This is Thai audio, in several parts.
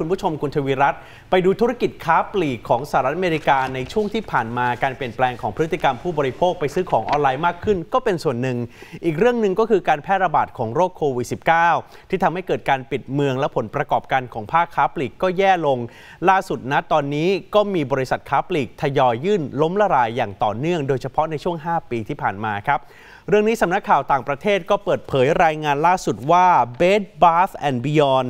คุณผู้ชมคุณทวีรัตน์ไปดูธุรกิจค้าปลีกของสหรัฐอเมริกา ในช่วงที่ผ่านมาการเปลี่ยนแปลงของพฤติกรรมผู้บริโภคไปซื้อของออนไลน์มากขึ้นก็เป็นส่วนหนึ่ง อีกเรื่องหนึ่งก็คือการแพร่ระบาดของโรคโควิด -19 ที่ทำให้เกิดการปิดเมืองและผลประกอบการของภาคค้าปลีกก็แย่ลง ล่าสุดนะตอนนี้ก็มีบริษัทค้าปลีกทยอยยื่นล้มละลายอย่างต่อเนื่อง โดยเฉพาะในช่วง 5 ปีที่ผ่านมาครับเรื่องนี้สำนักข่าวต่างประเทศก็เปิดเผยรายงานล่าสุดว่า Bed Bath and Beyond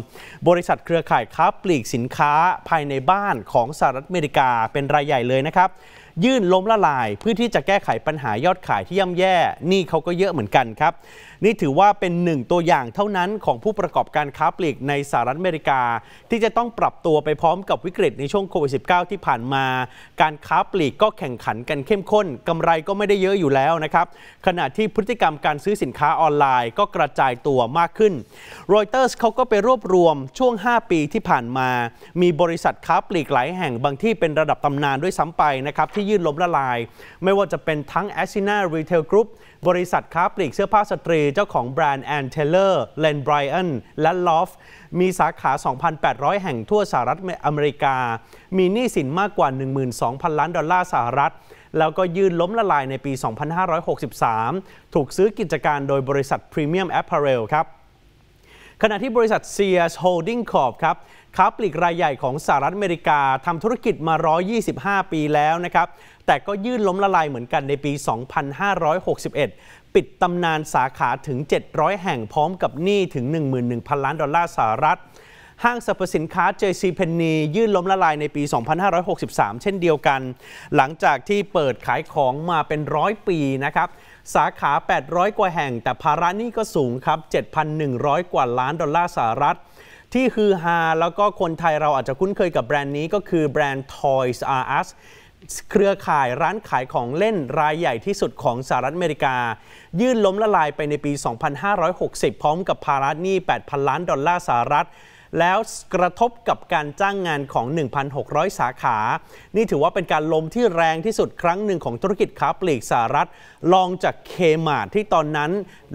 บริษัทเครือข่ายค้าปลีกสินค้าภายในบ้านของสหรัฐอเมริกาเป็นรายใหญ่เลยนะครับยื่นล้มละลาย เพื่อที่จะแก้ไขปัญหายอดขายที่ย่ำแย่ นี่เขาก็เยอะเหมือนกันครับ นี่ถือว่าเป็นหนึ่งตัวอย่างเท่านั้นของผู้ประกอบการค้าปลีกในสหรัฐอเมริกา ที่จะต้องปรับตัวไปพร้อมกับวิกฤตในช่วงโควิด -19 ที่ผ่านมา การค้าปลีกก็แข่งขันกันเข้มข้นกำไรก็ไม่ได้เยอะอยู่แล้วนะครับขณะที่พฤติกรรมการซื้อสินค้าออนไลน์ก็กระจายตัวมากขึ้นรอยเตอร์สเขาก็ไปรวบรวมช่วง 5 ปีที่ผ่านมา มีบริษัทค้าปลีกหลายแห่งบางที่เป็นระดับตำนานด้วยซ้ำไปนะครับที่ที่ยื่นล้มละลาย ไม่ว่าจะเป็นทั้ง a s i n a Retail Group บริษัทค้าปลีกเสื้อผ้าสตรีเจ้าของแบรนด์ Ann Taylor l e n b r y a n และ Loft มีสาขา 2,800 แห่งทั่วสหรัฐอเมริกา มีหนี้สินมากกว่า 12,000 ล้านดอลลาร์สหรัฐ แล้วก็ยื่นล้มละลายในปี 2563 ถูกซื้อกิจการโดยบริษัท Premium Apparel ครับขณะที่บริษัท s e a ส s Holding Corp ครับค้าปลีกรายใหญ่ของสหรัฐอเมริกาทำธุรกิจมา 125 ปีแล้วนะครับแต่ก็ยื่นล้มละลายเหมือนกันในปี 2561 ปิดตำนานสาขาถึง 700 แห่งพร้อมกับหนี้ถึง 11,000 ล้านดอลลาร์สหรัฐ ห้างสรรพสินค้า JCPenney ยื่นล้มละลายในปี 2563 เช่นเดียวกัน หลังจากที่เปิดขายของมาเป็นร้อยปีนะครับสาขา 800 กว่าแห่ง แต่ภาระนี่ก็สูงครับ 7,100 กว่าล้านดอลลาร์สหรัฐ ที่คือฮา แล้วก็คนไทยเราอาจจะคุ้นเคยกับแบรนด์นี้ก็คือแบรนด์ Toys R Us เครือข่ายร้านขายของเล่นรายใหญ่ที่สุดของสหรัฐอเมริกา ยื่นล้มละลายไปในปี 2560 พร้อมกับภาระหนี้8,000 ล้านดอลลาร์สหรัฐแล้วกระทบกับการจ้างงานของ 1,600 สาขา นี่ถือว่าเป็นการลมที่แรงที่สุดครั้งหนึ่งของธุรกิจค้าปลีกสหรัฐรองจากเคมาที่ตอนนั้น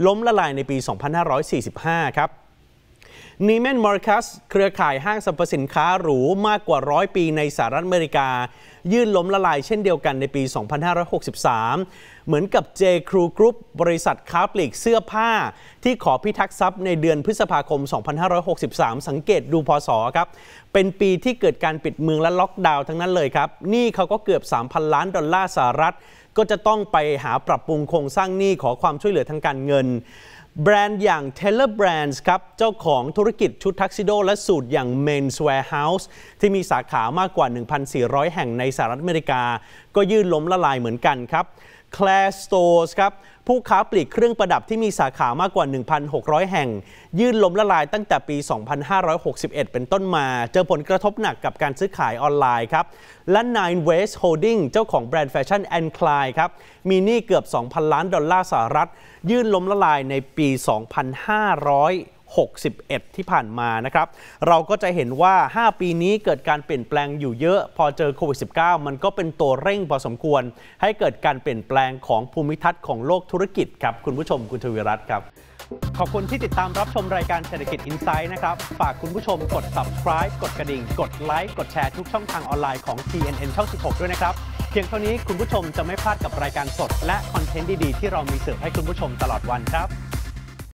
ล้มละลายในปี 2545 ครับนีเมนมาร์คัสเครือข่ายห้างสรรพสินค้าหรู มากกว่าร้อยปีในสหรัฐอเมริกา ยื่นล้มละลายเช่นเดียวกันในปี 2563 เหมือนกับ J. Crew Group บริษัทค้าปลีกเสื้อผ้าที่ขอพิทักษ์ทรัพย์ในเดือนพฤษภาคม 2563 สังเกตดูพศครับ เป็นปีที่เกิดการปิดเมืองและล็อกดาวน์ทั้งนั้นเลยครับนี่เขาก็เกือบ 3,000 ล้านดอลลาร์สหรัฐ ก็จะต้องไปหาปรับปรุงโครงสร้างหนี้ขอความช่วยเหลือทางการเงินแบรนด์อย่าง Taylor Brands ครับ เจ้าของธุรกิจชุดทักซิโดและสูตรอย่าง Men's Warehouse ที่มีสาขามากกว่า 1,400 แห่งในสหรัฐอเมริกา ก็ยื่นล้มละลายเหมือนกันครับ Claire Stores ครับ ผู้ค้าปลีกเครื่องประดับที่มีสาขามากกว่า 1,600 แห่ง ยื่นล้มละลายตั้งแต่ปี 2561 เป็นต้นมา เจอผลกระทบหนักกับการซื้อขายออนไลน์ครับ และ Nine West Holding เจ้าของแบรนด์แฟชั่น a n ค c l i ครับมีหนี้เกือบ 2,000 ล้านดอลลาร์สหรัฐยื่นล้มละลายในปี 2500 61ที่ผ่านมานะครับ เราก็จะเห็นว่า 5 ปีนี้เกิดการเปลี่ยนแปลงอยู่เยอะพอเจอโควิด -19 มันก็เป็นตัวเร่งพอสมควร ให้เกิดการเปลี่ยนแปลงของภูมิทัศน์ของโลกธุรกิจครับคุณผู้ชมคุณทวีรัตน์ครับ ขอบคุณที่ติดตามรับชมรายการเศรษฐกิจอินไซด์นะครับฝากคุณผู้ชมกด subscribe กดกระดิ่ง กดไลค์กดแชร์ทุกช่องทางออนไลน์ของ TNN ช่อง16 ด้วยนะครับเพียงเท่านี้คุณผู้ชมจะไม่พลาดกับรายการสด และคอนเทนต์ดีๆที่เรามีเสิร์ฟให้คุณผู้ชมตลอดวันครับ